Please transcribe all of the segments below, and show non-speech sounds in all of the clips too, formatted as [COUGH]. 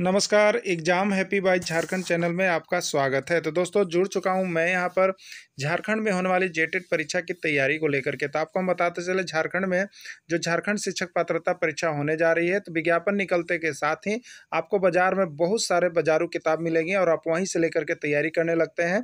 नमस्कार exam happy by Jharkhand channel में आपका स्वागत है तो दोस्तों जुड़ चुका हूं मैं यहां पर झारखंड में होने वाली जेटेड e परीक्षा की तैयारी को लेकर के तो आपको हम बताते चले झारखंड में जो झारखंड शिक्षक पात्रता परीक्षा होने जा रही है तो विज्ञापन निकलते के साथ ही आपको बाजार में बहुत सारे बाजारू किताब मिलेंगी और आप वहीं से लेकर के तैयारी करने लगते हैं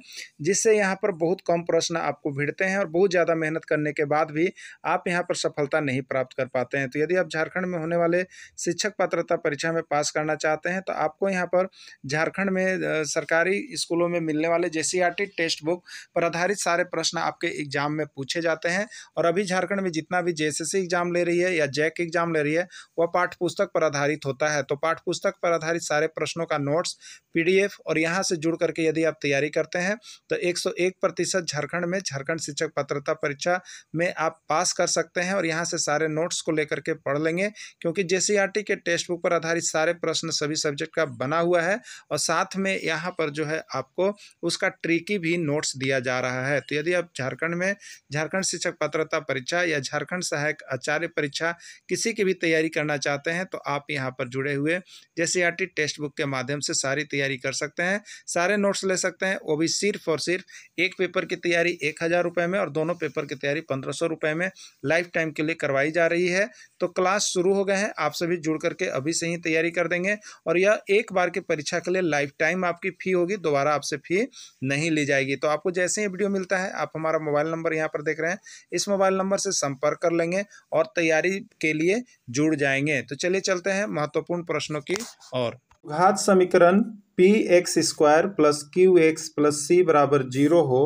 जिससे यहाँ पर बहुत कम प्रश्न आपको भिड़ते हैं और बहुत ज़्यादा मेहनत करने के बाद भी आप यहाँ पर सफलता नहीं प्राप्त कर पाते हैं तो यदि आप झारखंड में होने वाले शिक्षक पात्रता परीक्षा में पास करना चाहते हैं तो आपको यहाँ पर झारखंड में सरकारी स्कूलों में मिलने वाले जे टेक्स्ट बुक पर आधारित सारे प्रश्न आपके एग्जाम में पूछे जाते हैं और अभी झारखंड में जितना भी जे एग्जाम ले रही है या जैक एग्जाम ले रही है वह पाठ्य पुस्तक पर आधारित होता है तो पाठ्य पुस्तक पर आधारित सारे प्रश्नों का नोट्स पीडीएफ और यहाँ से जुड़ करके यदि आप तैयारी करते हैं तो एक प्रतिशत झारखंड में झारखंड शिक्षक पत्रता परीक्षा में आप पास कर सकते हैं और यहाँ से सारे नोट्स को लेकर के पढ़ लेंगे क्योंकि जे के टेक्स्ट बुक पर आधारित सारे प्रश्न सभी सभी सब्जेक्ट का बना हुआ है और साथ में यहाँ पर जो है आपको उसका ट्रिकी भी नोट्स दिया जा रहा है तो यदि आप झारखंड में झारखंड शिक्षक पात्रता परीक्षा या झारखंड सहायक आचार्य परीक्षा किसी की भी तैयारी करना चाहते हैं तो आप यहाँ पर जुड़े हुए जैसे टेक्स्ट बुक के माध्यम से सारी तैयारी कर सकते हैं सारे नोट्स ले सकते हैं वो भी सिर्फ और सिर्फ एक पेपर की तैयारी एक हज़ार रुपये में और दोनों पेपर की तैयारी पंद्रह सौ रुपये में लाइफ टाइम के लिए करवाई जा रही है तो क्लास शुरू हो गए हैं आप सभी जुड़ करके अभी से ही तैयारी कर देंगे और यह एक बार के परीक्षा के लिए लाइफ टाइम आपकी फ़ी होगी दोबारा आपसे फ़ी नहीं ली जाएगी तो आपको जैसे ही वीडियो मिलता है आप हमारा मोबाइल नंबर यहाँ पर देख रहे हैं इस मोबाइल नंबर से संपर्क कर लेंगे और तैयारी के लिए जुड़ जाएंगे तो चलिए चलते हैं महत्वपूर्ण प्रश्नों की और घात समीकरण P X square plus Q X plus C बराबर जीरो हो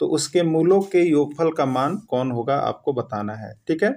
तो उसके मूलों के योगफल का मान कौन होगा आपको बताना है ठीक है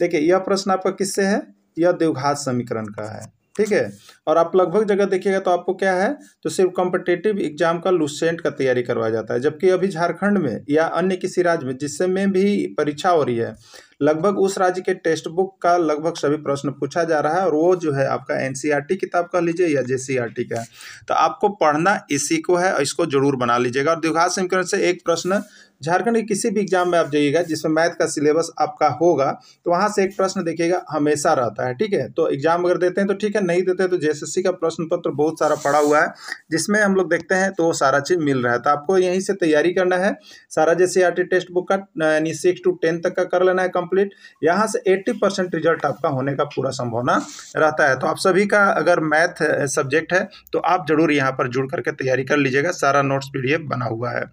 देखिए यह प्रश्न आपका किससे है यह द्विघात समीकरण का है ठीक है और आप लगभग जगह देखिएगा तो आपको क्या है तो सिर्फ कॉम्पिटेटिव एग्जाम का लूसेंट का तैयारी करवाया जाता है जबकि अभी झारखंड में या अन्य किसी राज्य में जिससे में भी परीक्षा हो रही है लगभग उस राज्य के टेक्स्ट बुक का लगभग सभी प्रश्न पूछा जा रहा है और वो जो है आपका एन e किताब कह लीजिए या जे e का तो आपको पढ़ना इसी को है इसको जरूर बना लीजिएगा और द्विघात समीकरण से एक प्रश्न झारखंड के किसी भी एग्जाम में आप जाइएगा जिसमें मैथ का सिलेबस आपका होगा तो वहाँ से एक प्रश्न देखिएगा हमेशा रहता है ठीक है तो एग्जाम अगर देते हैं तो ठीक है नहीं देते हैं तो जेएसएससी का प्रश्न पत्र बहुत सारा पड़ा हुआ है जिसमें हम लोग देखते हैं तो वो सारा चीज़ मिल रहा है तो आपको यहीं से तैयारी करना है सारा जैसे आर टेस्ट बुक का यानी सिक्स टू टेन तक का कर लेना है कंप्लीट यहाँ से एट्टी परसेंट रिजल्ट आपका होने का पूरा संभावना रहता है तो आप सभी का अगर मैथ सब्जेक्ट है तो आप जरूर यहाँ पर जुड़ करके तैयारी कर लीजिएगा सारा नोट्स पी बना हुआ है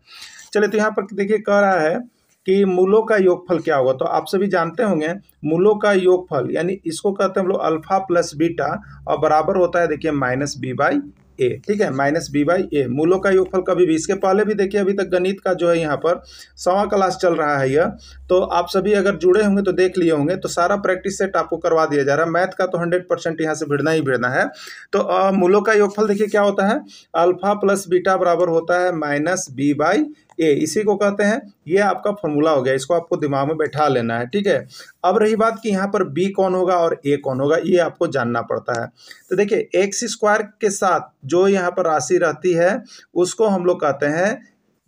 चले तो यहाँ पर देखिए कह रहा है कि मूलों का योगफल क्या होगा तो आप सभी जानते होंगे मूलों का योगफल यानी इसको कहते हैं हम लोग अल्फा प्लस बीटा और बराबर होता है देखिए माइनस बी बाई ए ठीक है माइनस बी बाई ए मूलों का योगफल कभी भी इसके पहले भी देखिए अभी तक गणित का जो है यहाँ पर सवा क्लास चल रहा है यह तो आप सभी अगर जुड़े होंगे तो देख लिए होंगे तो सारा प्रैक्टिस सेट आपको करवा दिया जा रहा है मैथ का तो हंड्रेड परसेंट यहाँ से भिड़ना ही भिड़ना है तो मूलों का योगफल देखिए क्या होता है अल्फा प्लस बीटा बराबर होता है माइनस बी बाई ए इसी को कहते हैं ये आपका फॉर्मूला हो गया इसको आपको दिमाग में बैठा लेना है ठीक है अब रही बात कि यहाँ पर बी कौन होगा और ए कौन होगा ये आपको जानना पड़ता है तो देखिए एक्स स्क्वायर के साथ जो यहाँ पर राशि रहती है उसको हम लोग कहते हैं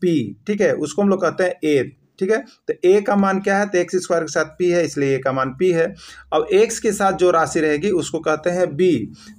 पी ठीक है उसको हम लोग कहते हैं ए ठीक है तो ए का मान क्या है तो एक्स स्क्वायर के साथ पी है इसलिए ए का मान पी है अब एक्स के साथ जो राशि रहेगी उसको कहते हैं बी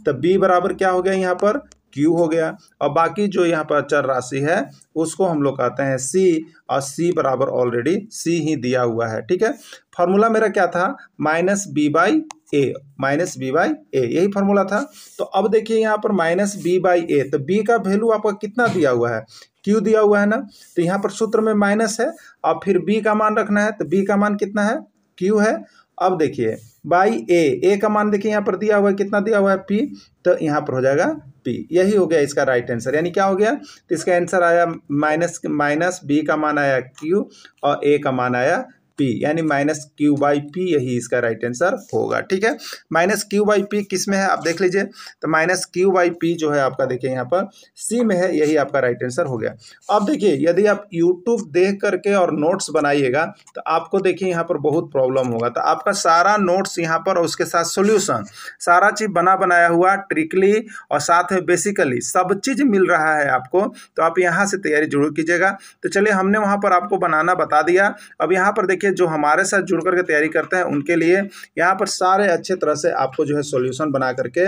तो बी बराबर क्या हो गया यहाँ पर क्यू हो गया और बाकी जो यहाँ पर चर राशि है उसको हम लोग कहते हैं सी और सी बराबर ऑलरेडी सी ही दिया हुआ है ठीक है फॉर्मूला मेरा क्या था minus B by A minus B by A यही फॉर्मूला था तो अब देखिए यहाँ पर माइनस बी बाई ए तो बी का वैल्यू आपका कितना दिया हुआ है क्यू दिया हुआ है ना तो यहाँ पर सूत्र में माइनस है और फिर बी का मान रखना है तो बी का मान कितना है क्यू है अब देखिए बाई ए ए का मान देखिए यहाँ पर दिया हुआ है कितना दिया हुआ है पी तो यहाँ पर हो जाएगा पी यही हो गया इसका राइट आंसर यानी क्या हो गया तो इसका आंसर आया माइनस माइनस बी का मान आया क्यू और ए का मान आया पी यानी माइनस क्यू बाई पी यही इसका राइट आंसर होगा ठीक है माइनस क्यू बाई पी किस में है आप देख लीजिए तो माइनस क्यू बाई पी जो है आपका देखिए यहाँ पर सी में है यही आपका राइट आंसर हो गया अब देखिए यदि आप यूट्यूब देख करके और नोट्स बनाइएगा तो आपको देखिए यहाँ पर बहुत प्रॉब्लम होगा तो आपका सारा नोट्स यहाँ पर और उसके साथ सोल्यूशन सारा चीज़ बना बनाया हुआ ट्रिकली और साथ में बेसिकली सब चीज़ मिल रहा है आपको तो आप यहाँ से तैयारी जरूर कीजिएगा तो चलिए हमने वहाँ पर आपको बनाना बता दिया अब यहाँ पर देखिए के जो हमारे साथ जुड़ करके तैयारी करते हैं उनके लिए यहाँ पर सारे अच्छे तरह से आपको जो है सॉल्यूशन बना करके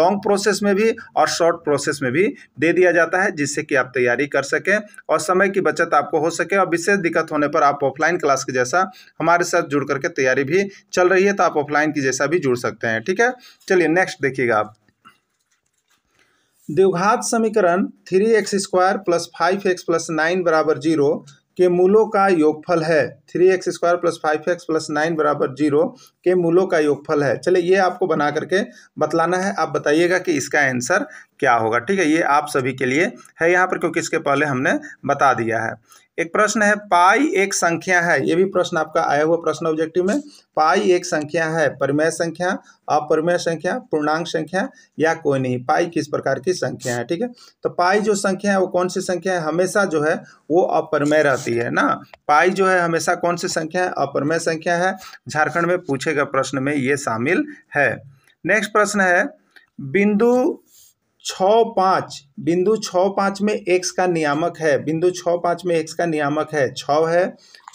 लॉन्ग प्रोसेस में भी और शॉर्ट प्रोसेस में भी दे दिया जाता है जिससे कि आप तैयारी कर सकें और समय की बचत आपको हो सके और विशेष दिक्कत होने पर आप ऑफलाइन क्लास के जैसा हमारे साथ जुड़ करके तैयारी भी चल रही है तो आप ऑफलाइन की जैसा भी जुड़ सकते हैं ठीक है चलिए नेक्स्ट देखिएगा आप द्विघात समीकरण three X square plus five X plus nine बराबर जीरो के मूलों का योगफल है three X square plus five X plus nine बराबर जीरो के मूलों का योगफल है चलिए ये आपको बना करके बतलाना है आप बताइएगा कि इसका आंसर क्या होगा ठीक है ये आप सभी के लिए है यहाँ पर क्योंकि इसके पहले हमने बता दिया है एक प्रश्न है पाई एक संख्या है ये भी प्रश्न आपका आया हुआ प्रश्न ऑब्जेक्टिव में पाई एक संख्या है परिमेय संख्या अपरिमेय संख्या पूर्णांक संख्या या कोई नहीं पाई किस प्रकार की संख्या है ठीक है तो पाई जो संख्या है वो कौन सी संख्या है हमेशा जो है वो अपरिमेय रहती है ना पाई जो है हमेशा कौन सी संख्या है अपरमय संख्या है झारखंड में पूछे गए प्रश्न में ये शामिल है नेक्स्ट प्रश्न है बिंदु छ पाँच बिंदु छ पाँच में एक्स का नियामक है बिंदु छ पाँच में एक्स का नियामक है छ है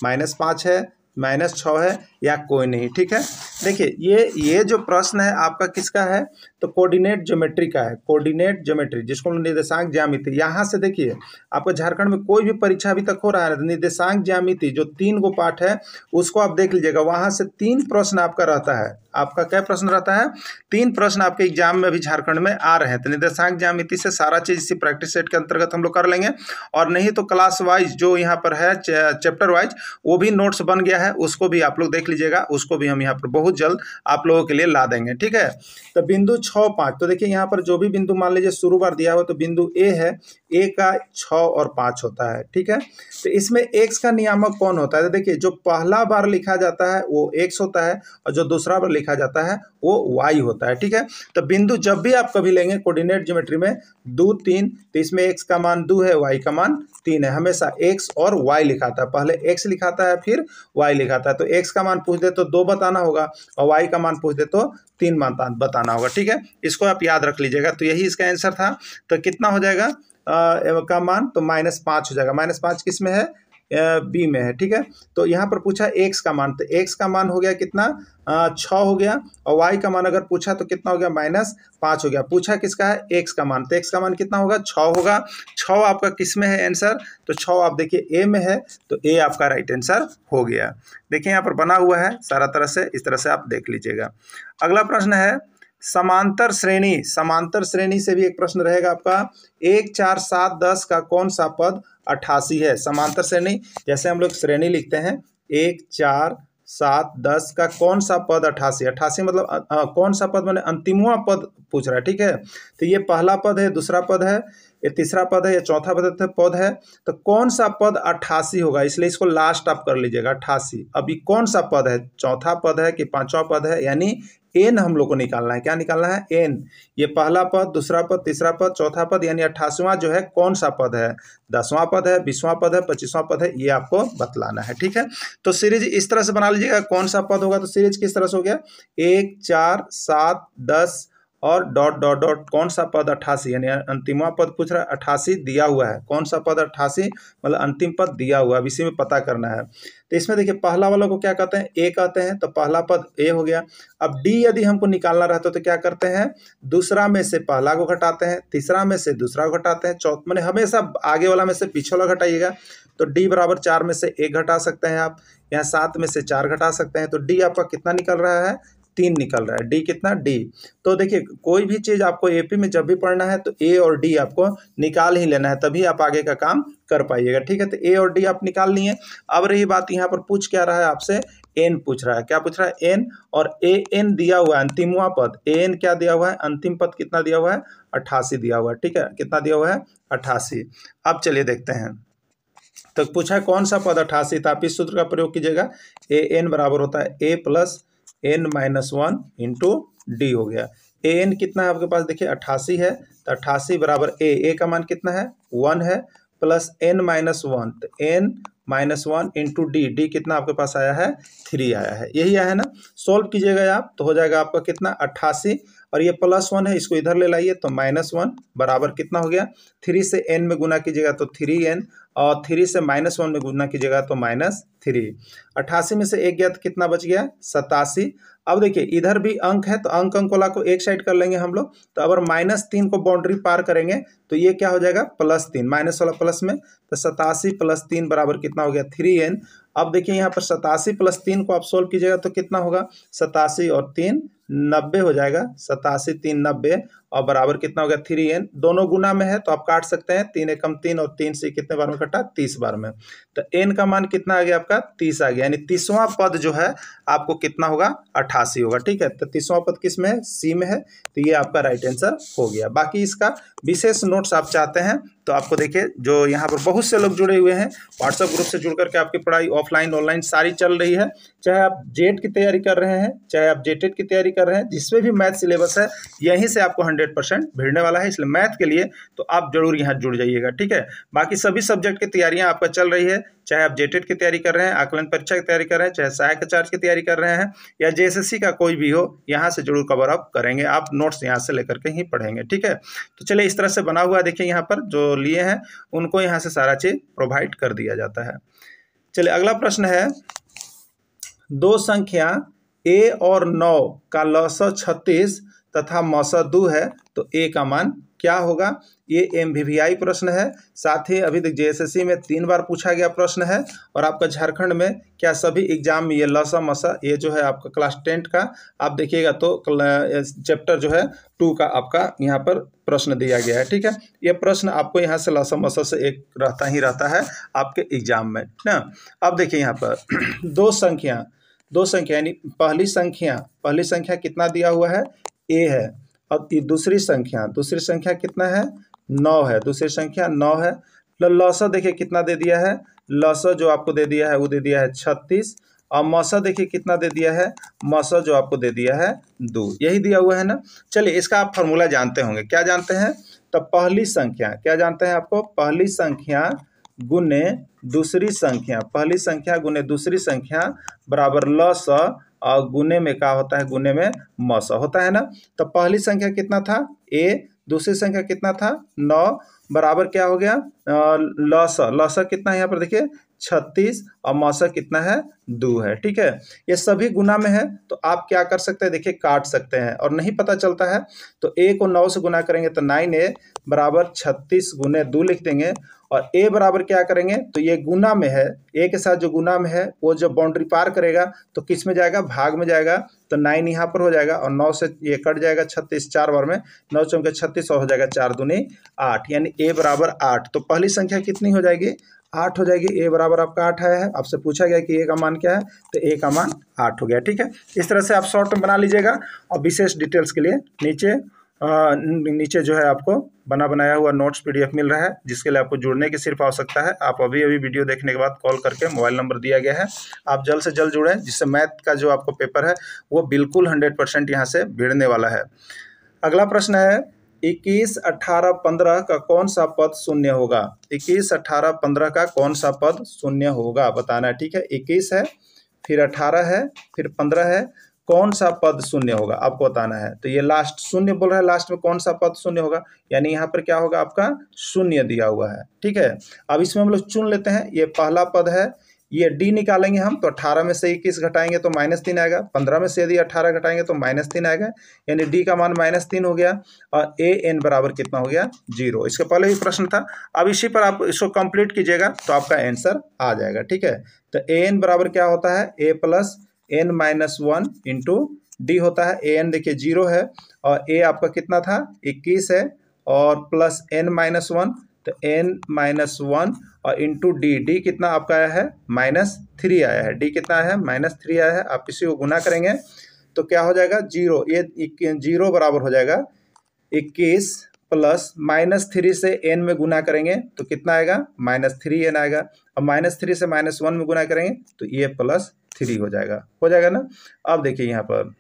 माइनस पाँच है माइनस छ है या कोई नहीं ठीक है देखिए ये ये जो प्रश्न है आपका किसका है तो कोऑर्डिनेट ज्योमेट्री का है कोऑर्डिनेट ज्योमेट्री जिसको निर्देशांक ज्यामिति यहाँ से देखिए आपको झारखंड में कोई भी परीक्षा अभी तक हो रहा है निर्देशांक ज्यामिति जो तीन गो पाठ है उसको आप देख लीजिएगा वहाँ से तीन प्रश्न आपका रहता है आपका क्या प्रश्न रहता है तीन प्रश्न आपके एग्जाम में अभी झारखंड में आ रहे हैं तो निर्देशांक ज्यामिति से सारा चीज़ इसी प्रैक्टिस सेट के अंतर्गत हम लोग कर लेंगे और नहीं तो क्लास वाइज जो यहाँ पर है चैप्टर वाइज वो भी नोट्स बन गया है उसको भी आप लोग देख लीजिएगा उसको भी हम यहाँ पर बहुत जल्द आप लोगों के लिए ला देंगे ठीक है तो बिंदु छ पाँच तो देखिए यहाँ पर जो भी बिंदु मान लीजिए शुरू बार दिया हुआ तो बिंदु ए है ए का छ और पाँच होता है ठीक है तो इसमें एक्स का नियामक कौन होता है तो देखिए जो पहला बार लिखा जाता है वो एक्स होता है और जो दूसरा बार लिखा जाता है वो वाई होता है ठीक है तो बिंदु जब भी आप कभी लेंगे कोर्डिनेट ज्योमेट्री में दो तीन तो इसमें एक्स का मान दो है वाई का मान तीन है हमेशा एक्स और वाई लिखाता है पहले एक्स लिखाता है फिर वाई लिखाता है तो एक्स का मान पूछ दे तो दो बताना होगा और वाई का मान पूछ दे तो तीन मान बताना होगा ठीक है इसको आप याद रख लीजिएगा तो यही इसका आंसर था तो कितना हो जाएगा आ, का मान तो माइनस पाँच हो जाएगा माइनस पाँच किस में है बी में है ठीक है तो यहाँ पर पूछा एक्स का मान तो एक्स का मान हो गया कितना छ हो गया और वाई का मान अगर पूछा तो कितना हो गया माइनस पाँच हो गया पूछा किसका है एक्स का मान तो एक्स का मान कितना होगा छ होगा छ आपका किस में है आंसर तो छ आप देखिए ए में है तो ए आपका राइट आंसर हो गया देखिए यहाँ पर बना हुआ है सारा तरह से इस तरह से आप देख लीजिएगा अगला प्रश्न है समांतर श्रेणी समांतर श्रेणी से भी एक प्रश्न रहेगा आपका एक चार सात दस का कौन सा पद अट्ठासी है समांतर श्रेणी जैसे हम लोग श्रेणी लिखते हैं एक चार सात दस का कौन सा पद अठासी अठासी मतलब आ, आ, कौन सा पद मैंने अंतिमवा पद पूछ रहा है ठीक है तो ये पहला पद है दूसरा पद है ये तीसरा पद है या चौथा पद पद है तो कौन सा पद अट्ठासी होगा इसलिए इसको लास्ट आप कर लीजिएगा अट्ठासी अभी कौन सा पद है चौथा पद है कि पांचवा पद है यानी एन हम लोग को निकालना है क्या निकालना है एन ये पहला पद दूसरा पद तीसरा पद चौथा पद यानी अट्ठासवां जो है कौन सा पद है दसवां पद है बीसवां पद है पच्चीसवां पद है ये आपको बतलाना है ठीक है तो सीरीज इस तरह से बना लीजिएगा कौन सा पद होगा तो सीरीज किस तरह से हो गया एक चार सात दस और डॉट डॉट डॉट कौन सा पद अट्ठासी यानी अंतिमा पद पूछ रहा है अट्ठासी दिया हुआ है कौन सा पद अट्ठासी मतलब अंतिम पद दिया हुआ है इसी में पता करना है तो इसमें देखिए पहला वाला को क्या कहते हैं ए कहते हैं तो पहला पद ए हो गया अब डी यदि हमको निकालना रहता तो क्या करते हैं दूसरा में से पहला को घटाते हैं तीसरा में से दूसरा को घटाते हैं चौथ मैंने हमेशा आगे वाला में से पीछे वाला घटाइएगा तो डी बराबर चार में से एक घटा सकते हैं आप यहाँ सात में से चार घटा सकते हैं तो डी आपका कितना निकल रहा है तीन निकल रहा है डी कितना डी तो देखिए कोई भी चीज़ आपको एपी में जब भी पढ़ना है तो ए और डी आपको निकाल ही लेना है तभी आप आगे का काम कर पाइएगा ठीक है तो ए और डी आप निकाल लिए अब रही बात यहाँ पर पूछ क्या रहा है आपसे एन पूछ रहा है क्या पूछ रहा है एन और ए एन दिया हुआ है अंतिमवा पद ए एन क्या दिया हुआ है अंतिम पद कितना दिया हुआ है अट्ठासी दिया हुआ है ठीक है कितना दिया हुआ है अट्ठासी अब चलिए देखते हैं तो पूछा है कौन सा पद अट्ठासी था आप इस सूत्र का प्रयोग कीजिएगा ए एन बराबर होता है A plus N minus one into D हो गया ए एन कितना है आपके पास देखिए अट्ठासी है तो अट्ठासी बराबर ए ए का मान कितना है वन है प्लस एन माइनस वन तो N minus one into D D कितना आपके पास आया है थ्री आया है यही आया है ना सॉल्व कीजिएगा आप तो हो जाएगा आपका कितना अट्ठासी और ये प्लस वन है इसको इधर ले लाइए तो माइनस वन बराबर कितना हो गया थ्री से एन में गुना कीजिएगा तो थ्री एन और थ्री से माइनस वन में गुना कीजिएगा तो माइनस थ्री अट्ठासी में से एक गया तो कितना बच गया सतासी अब देखिए इधर भी अंक है तो अंक अंक वाला को एक साइड कर लेंगे हम लोग तो अगर माइनस तीन को बाउंड्री पार करेंगे तो ये क्या हो जाएगा प्लस तीन माइनस वाला प्लस में तो सतासी प्लस तीन बराबर कितना हो गया थ्री एन अब देखिए यहाँ पर सतासी प्लस तीन को आप सोल्व कीजिएगा तो कितना होगा सतासी और तीन नब्बे हो जाएगा सतासी तीन नब्बे और बराबर कितना हो गया थ्री एन दोनों गुना में है तो आप काट सकते हैं तीन एकम तीन और तीन से कितने बार में कटा तीस बार में तो एन का मान कितना आ गया आपका तीस आ गया यानी तीसवां पद जो है आपको कितना होगा अट्ठासी होगा ठीक है तो तीसवां पद किस में है सी में है तो ये आपका राइट आंसर हो गया बाकी इसका विशेष नोट्स आप चाहते हैं तो आपको देखिए जो यहाँ पर बहुत से लोग जुड़े हुए हैं व्हाट्सएप ग्रुप से जुड़ करके आपकी पढ़ाई ऑफलाइन ऑनलाइन सारी चल रही है चाहे आप जेट e की तैयारी कर रहे हैं चाहे आप जेटेड e की तैयारी कर कर रहे हैं जिसमें भी मैथ सिलेबस है यहीं से आपको हंड्रेड परसेंट भिड़ने वाला है इसलिए मैथ के लिए तो आप जरूर यहाँ जुड़ जाइएगा ठीक है बाकी सभी सब्जेक्ट की तैयारियाँ आपका चल रही है चाहे आप जेटेड e की तैयारी कर रहे हैं आकलन परीक्षा की तैयारी कर रहे हैं चाहे सहायक चार्ज की तैयारी कर रहे हैं या जे का कोई भी हो यहाँ से जरूर कवर अप करेंगे आप नोट्स यहाँ से लेकर के ही पढ़ेंगे ठीक है तो चलिए इस तरह से बना हुआ देखिए यहाँ पर जो लिए हैं उनको यहाँ से सारा चीज़ प्रोवाइड कर दिया जाता है चलिए अगला प्रश्न है दो संख्या ए और नौ का लस छत्तीस तथा मस दो है तो ए का मान क्या होगा ये एम प्रश्न है साथ ही अभी तक जे में तीन बार पूछा गया प्रश्न है और आपका झारखंड में क्या सभी एग्जाम में ये लसा मसा ये जो है आपका क्लास टेंथ का आप देखिएगा तो चैप्टर जो है टू का आपका यहाँ पर प्रश्न दिया गया है ठीक है ये प्रश्न आपको यहाँ से लसा मसा से एक रहता ही रहता है आपके एग्जाम में न अब देखिए यहाँ पर [CLEARS THROAT] दो संख्या दो संख्या यानी पहली संख्या पहली संख्या कितना दिया हुआ है ए है और दूसरी संख्या दूसरी संख्या कितना है नौ है दूसरी संख्या नौ है लस देखिए कितना दे दिया है लस जो आपको दे दिया है वो दे दिया है छत्तीस और मस देखिए कितना दे दिया है मस जो आपको दे दिया है दो यही दिया हुआ है ना चलिए इसका आप फॉर्मूला जानते होंगे क्या जानते हैं तो पहली संख्या क्या जानते हैं आपको पहली संख्या गुने दूसरी संख्या पहली संख्या गुने दूसरी संख्या बराबर ल स और गुने में क्या होता है गुने में म स होता है ना तो पहली संख्या कितना था ए दूसरी संख्या कितना था नौ बराबर क्या हो गया ल स ल स कितना है यहाँ पर देखिए छत्तीस और मौसम कितना है दो है ठीक है ये सभी गुना में है तो आप क्या कर सकते हैं देखिए काट सकते हैं और नहीं पता चलता है तो ए को नौ से गुना करेंगे तो नाइन ए बराबर छत्तीस गुने दो लिख देंगे और ए बराबर क्या करेंगे तो ये गुना में है ए के साथ जो गुना में है वो जब बाउंड्री पार करेगा तो किस में जाएगा भाग में जाएगा तो नाइन यहाँ पर हो जाएगा और नौ से ये कट जाएगा छत्तीस चार बार में नौ चौके छत्तीस और हो जाएगा चार दुनी आठ यानी ए बराबर आठ तो पहली संख्या कितनी हो जाएगी आठ हो जाएगी ए बराबर आपका आठ आया है आपसे पूछा गया कि ए का मान क्या है तो ए का मान आठ हो गया ठीक है इस तरह से आप शॉर्ट बना लीजिएगा और विशेष डिटेल्स के लिए नीचे आ, नीचे जो है आपको बना बनाया हुआ नोट्स पीडीएफ मिल रहा है जिसके लिए आपको जुड़ने की सिर्फ आवश्यकता है आप अभी अभी वीडियो देखने के बाद कॉल करके मोबाइल नंबर दिया गया है आप जल्द से जल्द जुड़ें जिससे मैथ का जो आपको पेपर है वो बिल्कुल हंड्रेड परसेंट यहाँ से भिड़ने वाला है अगला प्रश्न है इक्कीस अठारह पंद्रह का कौन सा पद शून्य होगा इक्कीस अठारह पंद्रह का कौन सा पद शून्य होगा बताना है ठीक है इक्कीस है फिर अठारह है फिर पंद्रह है कौन सा पद शून्य होगा आपको बताना है तो ये लास्ट शून्य बोल रहा है लास्ट में कौन सा पद शून्य होगा यानी यहाँ पर क्या होगा आपका शून्य दिया हुआ है ठीक है अब इसमें हम लोग चुन लेते हैं ये पहला पद है ये डी निकालेंगे हम तो अठारह में से इक्कीस घटाएंगे तो माइनस तीन आएगा पंद्रह में से यदि अट्ठारह घटाएंगे तो माइनस तीन आएगा यानी डी का मान माइनस तीन हो गया और ए एन बराबर कितना हो गया जीरो इसके पहले भी प्रश्न था अब इसी पर आप इसको कंप्लीट कीजिएगा तो आपका आंसर आ जाएगा ठीक है तो ए एन बराबर क्या होता है A plus N minus one into D होता है ए एन देखिए जीरो है और ए आपका कितना था इक्कीस है और प्लस एन माइनस वन तो एन माइनस वन और इंटू डी डी कितना आपका आया है माइनस थ्री आया है डी कितना है माइनस थ्री आया है आप इसी को गुना करेंगे तो क्या हो जाएगा जीरो ये जीरो बराबर हो जाएगा इक्कीस प्लस माइनस थ्री से एन में गुना करेंगे तो कितना आएगा माइनस थ्री एन आएगा और माइनस थ्री से माइनस वन में गुना करेंगे तो ये प्लस थ्री हो जाएगा हो जाएगा ना अब देखिए यहाँ पर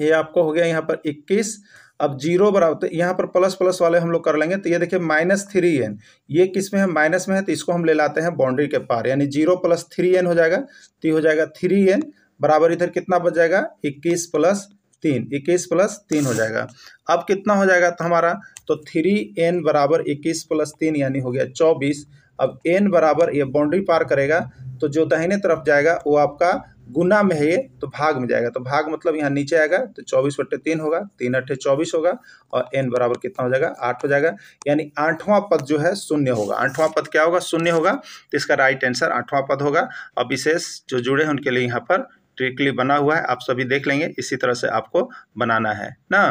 ये आपको हो गया यहाँ पर इक्कीस अब जीरो बराबर तो यहाँ पर प्लस प्लस वाले हम लोग कर लेंगे तो ये देखिए माइनस थ्री एन ये किस में है माइनस में है तो इसको हम ले लाते हैं बाउंड्री के पार यानी जीरो प्लस थ्री एन हो जाएगा तो हो जाएगा थ्री एन बराबर इधर कितना बच जाएगा इक्कीस प्लस तीन इक्कीस प्लस तीन हो जाएगा अब कितना हो जाएगा तो हमारा तो थ्री एन बराबर इक्कीस प्लस तीन यानी हो गया चौबीस अब एन बराबर ये बाउंड्री पार करेगा तो जो दाहिने तरफ जाएगा वो आपका गुना में है ये तो भाग में जाएगा तो भाग मतलब यहाँ नीचे आएगा तो चौबीस बट्टे तीन होगा तीन अट्ठे चौबीस होगा और एन बराबर कितना हो जाएगा आठ हो जाएगा यानी आठवां पद जो है शून्य होगा आठवां पद क्या होगा शून्य होगा तो इसका राइट आंसर आठवां पद होगा और विशेष जो जुड़े हैं उनके लिए यहाँ पर ट्रिकली बना हुआ है आप सभी देख लेंगे इसी तरह से आपको बनाना है ना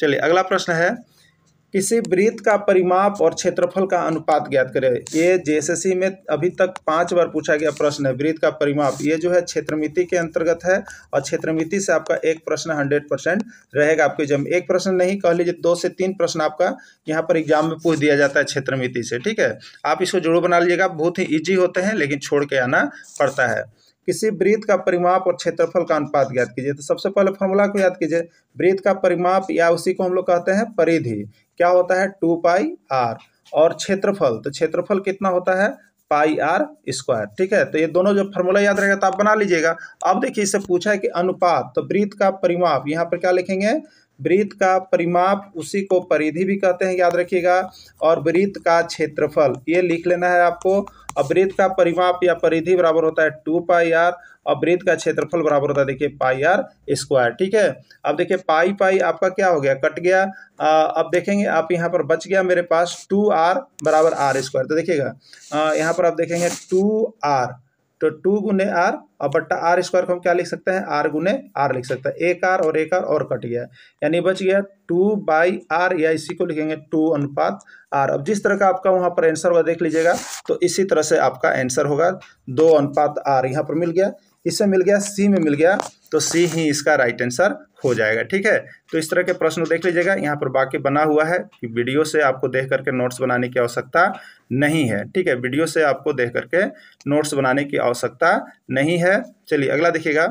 चलिए अगला प्रश्न है किसी वृत्त का परिमाप और क्षेत्रफल का अनुपात ज्ञात करें ये जेएसएससी में अभी तक पांच बार पूछा गया प्रश्न है वृत्त का परिमाप ये जो है क्षेत्रमिति के अंतर्गत है और क्षेत्रमिति से आपका एक प्रश्न हंड्रेड परसेंट रहेगा आपके एग्जाम एक प्रश्न नहीं कह लीजिए दो से तीन प्रश्न आपका यहाँ पर एग्जाम में पूछ दिया जाता है क्षेत्रमिति से ठीक है आप इसको जरूर बना लीजिएगा बहुत ही ईजी होते हैं लेकिन छोड़ के आना पड़ता है किसी वृत्त का परिमाप और क्षेत्रफल का अनुपात ज्ञात कीजिए तो सबसे पहले फॉर्मूला को याद कीजिए वृत्त का परिमाप या उसी को हम लोग कहते हैं परिधि क्या होता है टू पाई आर और क्षेत्रफल तो क्षेत्रफल कितना होता है पाई आर स्क्वायर ठीक है तो ये दोनों जो फॉर्मूला याद रहेगा तो आप बना लीजिएगा अब देखिए इससे पूछा है कि अनुपात तो वृत्त का परिमाप यहाँ पर क्या लिखेंगे वृत्त का परिमाप उसी को परिधि भी कहते हैं याद रखिएगा और वृत्त का क्षेत्रफल ये लिख लेना है आपको और का परिमाप या परिधि बराबर होता है टू पाई आर और वृत्त का क्षेत्रफल बराबर होता है देखिए पाई आर स्क्वायर ठीक है अब देखिए पाई पाई आपका क्या हो गया कट गया आ, अब देखेंगे आप यहाँ पर बच गया मेरे पास टू आर बराबर आर स्क्वायर तो देखिएगा यहाँ पर आप देखेंगे टू आर तो टू गुने आर और बट्टा आर स्क्वायर को हम क्या लिख सकते हैं आर गुने आर लिख सकते हैं एक आर और एक आर और कट गया यानी बच गया टू बाई आर या इसी को लिखेंगे टू अनुपात आर अब जिस तरह का आपका वहाँ पर आंसर होगा देख लीजिएगा तो इसी तरह से आपका आंसर होगा दो अनुपात आर यहाँ पर मिल गया इसमें e मिल गया सी में मिल गया तो सी ही इसका राइट आंसर हो जाएगा ठीक है तो इस तरह के प्रश्न देख लीजिएगा यहाँ पर बाकी बना हुआ है कि वीडियो से आपको देख करके नोट्स बनाने की आवश्यकता नहीं है ठीक है वीडियो से आपको देख करके नोट्स बनाने की आवश्यकता नहीं है चलिए अगला देखिएगा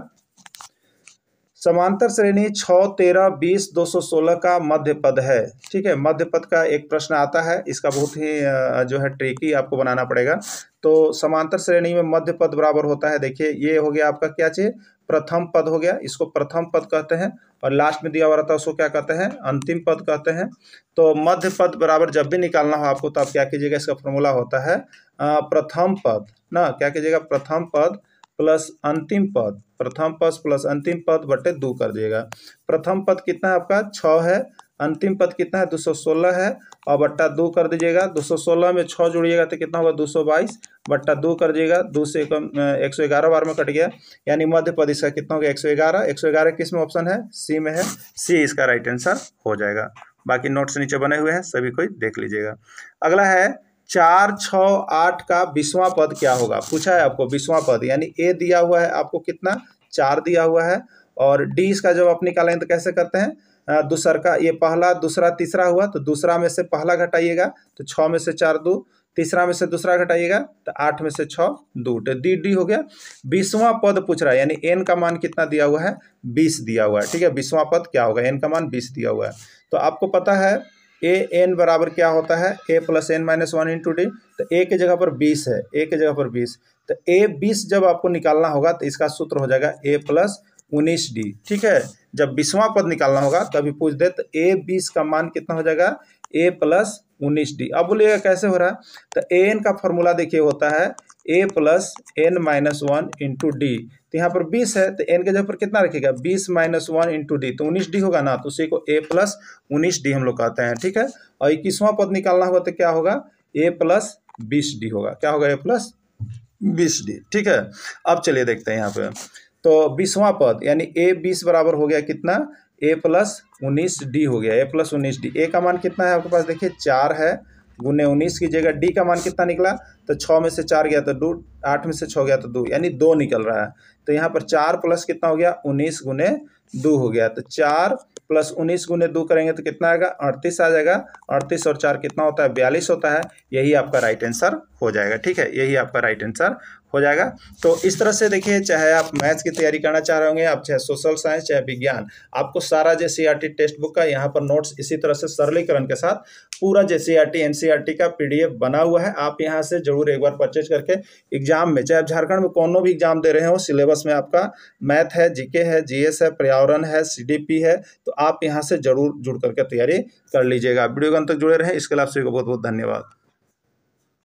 समांतर श्रेणी छ तेरह बीस दो सौ सोलह का मध्य पद है ठीक है मध्य पद का एक प्रश्न आता है इसका बहुत ही जो है ट्रिकी आपको बनाना पड़ेगा तो समांतर श्रेणी में मध्य पद बराबर होता है देखिए ये हो गया आपका क्या चाहिए प्रथम पद हो गया इसको प्रथम पद कहते हैं और लास्ट में दिया हुआ रहता है उसको क्या कहते हैं अंतिम पद कहते हैं तो मध्य पद बराबर जब भी निकालना हो आपको तो आप क्या कीजिएगा इसका फॉर्मूला होता है प्रथम पद ना क्या कीजिएगा प्रथम पद प्लस अंतिम पद प्रथम पद प्लस अंतिम पद बटे दो कर दिएगा प्रथम पद कितना आपका छ है अंतिम पद कितना है दो सौ सोलह है और बट्टा दो कर दीजिएगा दो सौ सोलह में छः जुड़िएगा तो कितना होगा दो सौ बाईस बट्टा दो कर दीजिएगा दो से कम एक सौ ग्यारह बार में कट गया यानी मध्य पद इसका कितना होगा एक सौ ग्यारह एक सौ ग्यारह किस में ऑप्शन है सी में है सी इसका राइट आंसर हो जाएगा बाकी नोट्स नीचे बने हुए हैं सभी कोई देख लीजिएगा अगला है चार छ आठ का बीसवां पद क्या होगा पूछा है आपको बीसवां पद यानी ए दिया हुआ है आपको कितना चार दिया हुआ है और डी इसका जब आप निकालेंगे तो कैसे करते हैं दूसर का ये पहला दूसरा तीसरा हुआ तो दूसरा में से पहला घटाइएगा तो छ में से चार दो तीसरा में से दूसरा घटाइएगा तो आठ में से छ दो तो डी डी हो गया बीसवां पद पूछ रहा है यानी एन का मान कितना दिया हुआ है बीस दिया हुआ है ठीक है बीसवां पद क्या होगा एन का मान बीस दिया हुआ है तो आपको पता है ए एन बराबर क्या होता है A plus N minus one into D तो ए के जगह पर बीस है ए के जगह पर बीस तो ए बीस जब आपको निकालना होगा तो इसका सूत्र हो जाएगा ए प्लस उन्नीस डी ठीक है जब बीसवां पद निकालना होगा तभी पूछ दे तो ए बीस का मान कितना हो जाएगा ए प्लस उन्नीस डी अब बोलिएगा कैसे हो रहा है तो ए एन का फॉर्मूला देखिए होता है A plus N minus one into D तो यहाँ पर बीस है तो एन के जगह पर कितना रखेगा बीस माइनस वन इंटू डी तो उन्नीस डी होगा ना तो उसी को ए प्लस उन्नीस डी हम लोग कहते हैं ठीक है और इक्कीसवां पद निकालना होगा तो क्या होगा ए प्लस बीस डी होगा क्या होगा ए प्लस बीस डी ठीक है अब चलिए देखते हैं यहाँ पे तो बीसवां पद यानी ए बीस बराबर हो गया कितना ए प्लस उन्नीस डी हो गया ए प्लस उन्नीस डी ए का मान कितना है आपके पास देखिए चार है गुने उन्नीस की जगह डी का मान कितना निकला तो छः में से चार गया तो दो आठ में से छः गया तो दो यानी दो निकल रहा है तो यहाँ पर चार प्लस कितना हो गया उन्नीस गुने दो हो गया तो चार प्लस उन्नीस गुने दो करेंगे तो कितना आएगा अड़तीस आ जाएगा अड़तीस और चार कितना होता है बयालीस होता है यही आपका राइट आंसर हो जाएगा ठीक है यही आपका राइट आंसर हो जाएगा तो इस तरह से देखिए चाहे आप मैथ्स की तैयारी करना चाह रहे होंगे आप चाहे सोशल साइंस चाहे विज्ञान आपको सारा J C R T text book का यहाँ पर नोट्स इसी तरह से सरलीकरण के साथ पूरा J C R T N C R T का पी डी एफ बना हुआ है आप यहाँ से जरूर एक बार परचेज करके एग्जाम में चाहे आप झारखंड में कौनों भी एग्जाम दे रहे हो सिलेबस में आपका मैथ है जी के है जी एस है पर्यावरण है सी डी पी है तो आप यहाँ से जरूर जुड़ करके तैयारी कर लीजिएगा वीडियो के अंत तक जुड़े रहें इसके लिए आप सभी को बहुत बहुत धन्यवाद